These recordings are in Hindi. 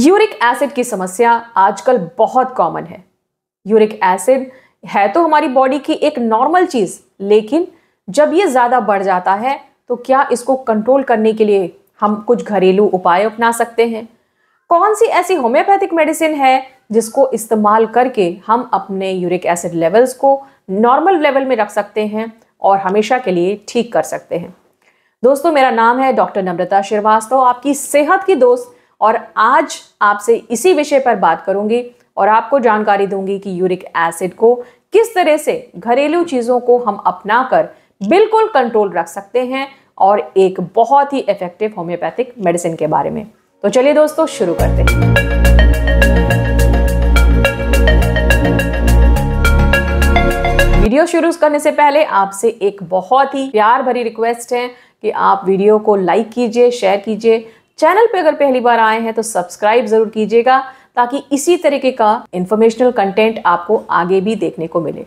यूरिक एसिड की समस्या आजकल बहुत कॉमन है यूरिक एसिड है तो हमारी बॉडी की एक नॉर्मल चीज़ लेकिन जब ये ज़्यादा बढ़ जाता है तो क्या इसको कंट्रोल करने के लिए हम कुछ घरेलू उपाय अपना सकते हैं कौन सी ऐसी होम्योपैथिक मेडिसिन है जिसको इस्तेमाल करके हम अपने यूरिक एसिड लेवल्स को नॉर्मल लेवल में रख सकते हैं और हमेशा के लिए ठीक कर सकते हैं दोस्तों मेरा नाम है डॉक्टर नम्रता श्रीवास्तव आपकी सेहत की दोस्त और आज आपसे इसी विषय पर बात करूंगी और आपको जानकारी दूंगी कि यूरिक एसिड को किस तरह से घरेलू चीज़ों को हम अपना कर बिल्कुल कंट्रोल रख सकते हैं और एक बहुत ही इफेक्टिव होम्योपैथिक मेडिसिन के बारे में तो चलिए दोस्तों शुरू करते हैं वीडियो शुरू करने से पहले आपसे एक बहुत ही प्यार भरी रिक्वेस्ट है कि आप वीडियो को लाइक कीजिए शेयर कीजिए चैनल पे अगर पहली बार आए हैं तो सब्सक्राइब जरूर कीजिएगा ताकि इसी तरीके का इंफॉर्मेशनल कंटेंट आपको आगे भी देखने को मिले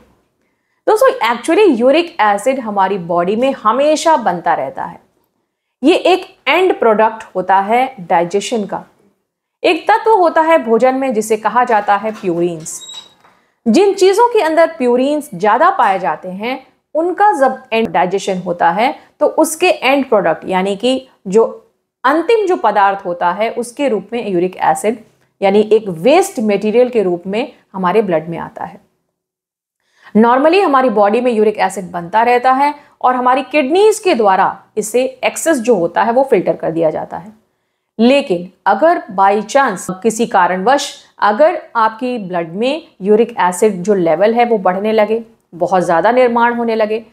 दोस्तों एक्चुअली यूरिक एसिड हमारी बॉडी में हमेशा बनता रहता है ये एक एंड प्रोडक्ट होता है डाइजेशन का एक तत्व होता है भोजन में जिसे कहा जाता है प्यूरिन्स जिन चीज़ों के अंदर प्यूरिन्स ज़्यादा पाए जाते हैं उनका जब एंड डाइजेशन होता है तो उसके एंड प्रोडक्ट यानी कि जो अंतिम जो पदार्थ होता है उसके रूप में यूरिक एसिड यानी एक वेस्ट मटेरियल के रूप में हमारे ब्लड में आता है नॉर्मली हमारी बॉडी में यूरिक एसिड बनता रहता है और हमारी किडनीज के द्वारा इसे एक्सेस जो होता है वो फिल्टर कर दिया जाता है लेकिन अगर बाई चांस किसी कारणवश अगर आपकी ब्लड में यूरिक एसिड जो लेवल है वो बढ़ने लगे बहुत ज़्यादा निर्माण होने लगे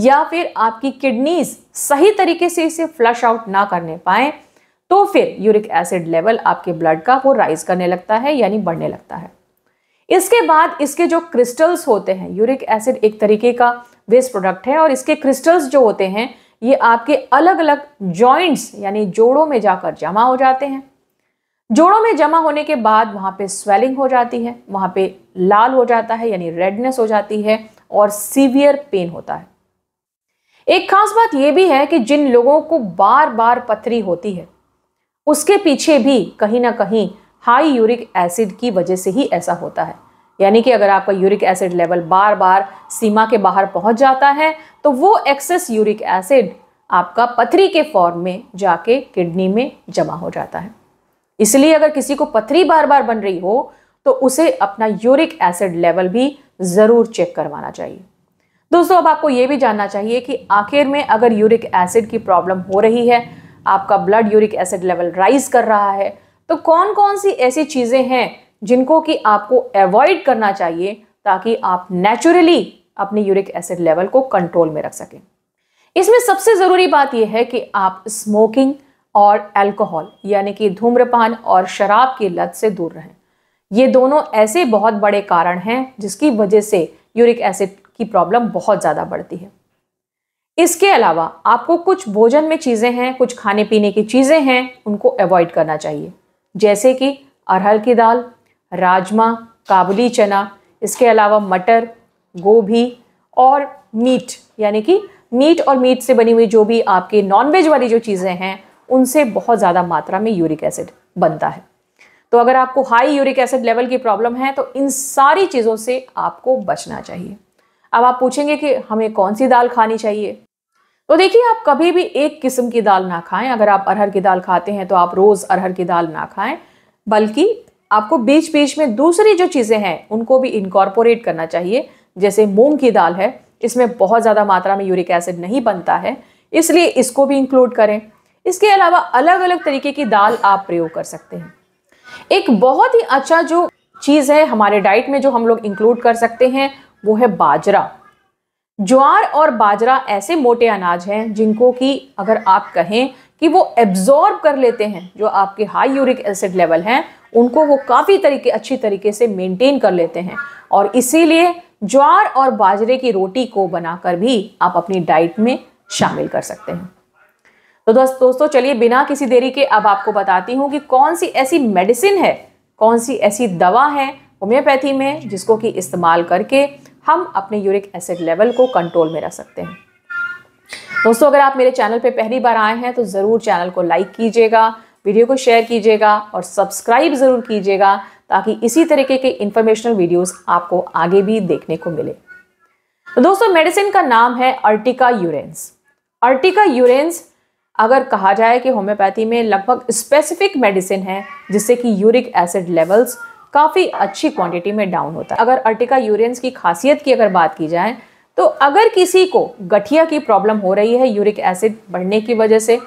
या फिर आपकी किडनीज सही तरीके से इसे फ्लश आउट ना करने पाए तो फिर यूरिक एसिड लेवल आपके ब्लड का वो राइज करने लगता है यानी बढ़ने लगता है इसके बाद इसके जो क्रिस्टल्स होते हैं यूरिक एसिड एक तरीके का वेस्ट प्रोडक्ट है और इसके क्रिस्टल्स जो होते हैं ये आपके अलग अलग जॉइंट्स यानी जोड़ों में जाकर जमा हो जाते हैं जोड़ों में जमा होने के बाद वहाँ पे स्वेलिंग हो जाती है वहाँ पे लाल हो जाता है यानी रेडनेस हो जाती है और सीवियर पेन होता है एक खास बात यह भी है कि जिन लोगों को बार बार पथरी होती है उसके पीछे भी कहीं ना कहीं हाई यूरिक एसिड की वजह से ही ऐसा होता है यानी कि अगर आपका यूरिक एसिड लेवल बार बार सीमा के बाहर पहुंच जाता है तो वो एक्सेस यूरिक एसिड आपका पथरी के फॉर्म में जाके किडनी में जमा हो जाता है इसलिए अगर किसी को पथरी बार बार बन रही हो तो उसे अपना यूरिक एसिड लेवल भी ज़रूर चेक करवाना चाहिए दोस्तों अब आपको ये भी जानना चाहिए कि आखिर में अगर यूरिक एसिड की प्रॉब्लम हो रही है आपका blood uric acid level rise कर रहा है तो कौन कौन सी ऐसी चीज़ें हैं जिनको कि आपको अवॉइड करना चाहिए ताकि आप नेचुरली अपने यूरिक एसिड लेवल को कंट्रोल में रख सकें इसमें सबसे ज़रूरी बात यह है कि आप स्मोकिंग और अल्कोहल यानी कि धूम्रपान और शराब की लत से दूर रहें ये दोनों ऐसे बहुत बड़े कारण हैं जिसकी वजह से यूरिक एसिड की प्रॉब्लम बहुत ज़्यादा बढ़ती है इसके अलावा आपको कुछ भोजन में चीज़ें हैं कुछ खाने पीने की चीज़ें हैं उनको अवॉइड करना चाहिए जैसे कि अरहर की दाल राजमा काबुली चना इसके अलावा मटर गोभी और मीट यानी कि मीट और मीट से बनी हुई जो भी आपके नॉनवेज वाली जो चीज़ें हैं उनसे बहुत ज़्यादा मात्रा में यूरिक एसिड बनता है तो अगर आपको हाई यूरिक एसिड लेवल की प्रॉब्लम है तो इन सारी चीज़ों से आपको बचना चाहिए अब आप पूछेंगे कि हमें कौन सी दाल खानी चाहिए तो देखिए आप कभी भी एक किस्म की दाल ना खाएं अगर आप अरहर की दाल खाते हैं तो आप रोज़ अरहर की दाल ना खाएं बल्कि आपको बीच बीच में दूसरी जो चीज़ें हैं उनको भी इनकॉर्पोरेट करना चाहिए जैसे मूंग की दाल है इसमें बहुत ज़्यादा मात्रा में यूरिक एसिड नहीं बनता है इसलिए इसको भी इंक्लूड करें इसके अलावा अलग अलग तरीके की दाल आप प्रयोग कर सकते हैं एक बहुत ही अच्छा जो चीज़ है हमारे डाइट में जो हम लोग इंक्लूड कर सकते हैं वो है बाजरा ज्वार और बाजरा ऐसे मोटे अनाज हैं जिनको कि अगर आप कहें कि वो एब्जॉर्ब कर लेते हैं जो आपके हाई यूरिक एसिड लेवल हैं उनको वो काफ़ी तरीके अच्छी तरीके से मेंटेन कर लेते हैं और इसीलिए ज्वार और बाजरे की रोटी को बनाकर भी आप अपनी डाइट में शामिल कर सकते हैं तो दोस्त दोस्तों चलिए बिना किसी देरी के अब आपको बताती हूँ कि कौन सी ऐसी मेडिसिन है कौन सी ऐसी दवा है होम्योपैथी में जिसको कि इस्तेमाल करके हम अपने यूरिक एसिड लेवल को कंट्रोल में रख सकते हैं दोस्तों अगर आप मेरे चैनल पे पहली बार आए हैं तो ज़रूर चैनल को लाइक कीजिएगा वीडियो को शेयर कीजिएगा और सब्सक्राइब ज़रूर कीजिएगा ताकि इसी तरीके के इन्फॉर्मेशनल वीडियोस आपको आगे भी देखने को मिले तो दोस्तों मेडिसिन का नाम है अर्टिका यूरेंस अर्टिका यूरेंस अगर कहा जाए कि होम्योपैथी में लगभग स्पेसिफिक मेडिसिन है जिससे कि यूरिक एसिड लेवल्स काफ़ी अच्छी क्वांटिटी में डाउन होता है अगर अर्टिका यूरियंस की खासियत की अगर बात की जाए तो अगर किसी को गठिया की प्रॉब्लम हो रही है यूरिक एसिड बढ़ने की वजह से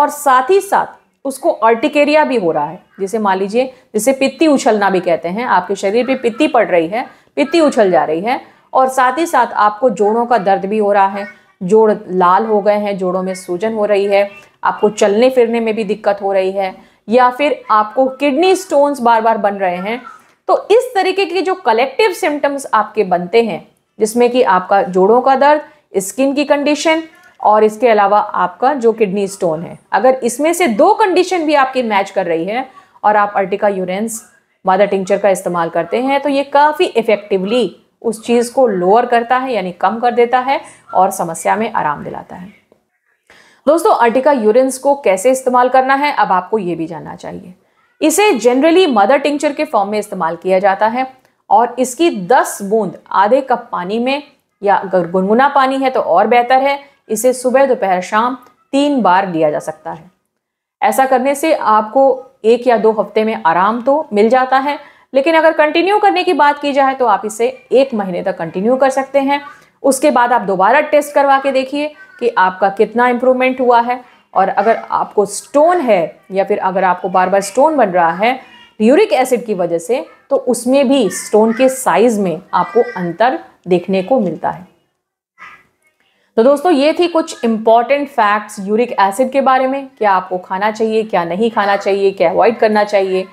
और साथ ही साथ उसको अर्टिकेरिया भी हो रहा है जिसे मान लीजिए जिसे पित्ती उछलना भी कहते हैं आपके शरीर पर पित्ती पड़ रही है पित्ती उछल जा रही है और साथ ही साथ आपको जोड़ों का दर्द भी हो रहा है जोड़ लाल हो गए हैं जोड़ों में सूजन हो रही है आपको चलने फिरने में भी दिक्कत हो रही है या फिर आपको किडनी स्टोन्स बार बार बन रहे हैं तो इस तरीके के जो कलेक्टिव सिम्टम्स आपके बनते हैं जिसमें कि आपका जोड़ों का दर्द स्किन की कंडीशन और इसके अलावा आपका जो किडनी स्टोन है अगर इसमें से दो कंडीशन भी आपकी मैच कर रही है और आप अर्टिका यूरेंस मादर टिंचर का इस्तेमाल करते हैं तो ये काफ़ी इफ़ेक्टिवली उस चीज़ को लोअर करता है यानी कम कर देता है और समस्या में आराम दिलाता है दोस्तों अर्टिका यूरिन्स को कैसे इस्तेमाल करना है अब आपको ये भी जानना चाहिए इसे जनरली मदर टिंक्चर के फॉर्म में इस्तेमाल किया जाता है और इसकी 10 बूंद आधे कप पानी में या अगर गुनगुना पानी है तो और बेहतर है इसे सुबह दोपहर शाम तीन बार लिया जा सकता है ऐसा करने से आपको एक या दो हफ्ते में आराम तो मिल जाता है लेकिन अगर कंटिन्यू करने की बात की जाए तो आप इसे एक महीने तक कंटिन्यू कर सकते हैं उसके बाद आप दोबारा टेस्ट करवा के देखिए कि आपका कितना इम्प्रूवमेंट हुआ है और अगर आपको स्टोन है या फिर अगर आपको बार बार स्टोन बन रहा है यूरिक एसिड की वजह से तो उसमें भी स्टोन के साइज में आपको अंतर देखने को मिलता है तो दोस्तों ये थी कुछ इंपॉर्टेंट फैक्ट्स यूरिक एसिड के बारे में क्या आपको खाना चाहिए क्या नहीं खाना चाहिए क्या अवॉइड करना चाहिए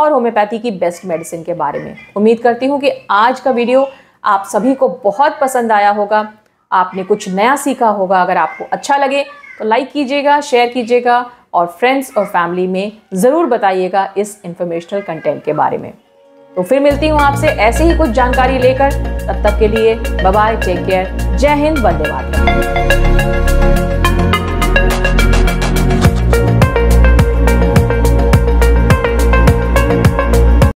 और होम्योपैथी की बेस्ट मेडिसिन के बारे में उम्मीद करती हूँ कि आज का वीडियो आप सभी को बहुत पसंद आया होगा आपने कुछ नया सीखा होगा अगर आपको अच्छा लगे तो लाइक कीजिएगा शेयर कीजिएगा और फ्रेंड्स और फैमिली में ज़रूर बताइएगा इस इंफॉर्मेशनल कंटेंट के बारे में तो फिर मिलती हूँ आपसे ऐसे ही कुछ जानकारी लेकर तब तक के लिए बाय टेक केयर जय हिंद वंदे मातरम